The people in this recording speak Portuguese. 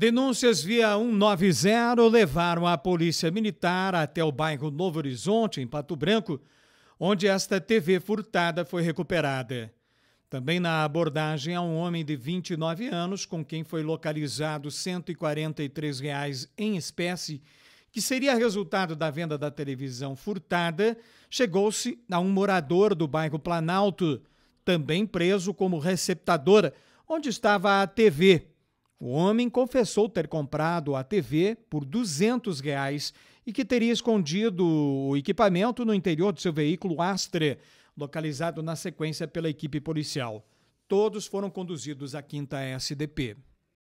Denúncias via 190 levaram a polícia militar até o bairro Novo Horizonte, em Pato Branco, onde esta TV furtada foi recuperada. Também na abordagem a um homem de 29 anos com quem foi localizado R$ 143 reais em espécie, que seria resultado da venda da televisão furtada, chegou-se a um morador do bairro Planalto, também preso como receptador, onde estava a TV o homem confessou ter comprado a TV por 200 reais e que teria escondido o equipamento no interior do seu veículo Astre, localizado na sequência pela equipe policial. Todos foram conduzidos à quinta SDP.